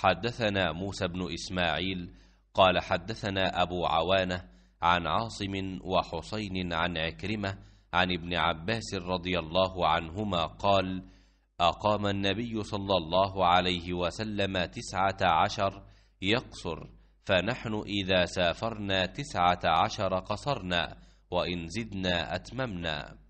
حدثنا موسى بن إسماعيل قال حدثنا أبو عوانة عن عاصم وحسين عن عكرمة عن ابن عباس رضي الله عنهما قال أقام النبي صلى الله عليه وسلم تسعة عشر يقصر فنحن إذا سافرنا تسعة عشر قصرنا وإن زدنا أتممنا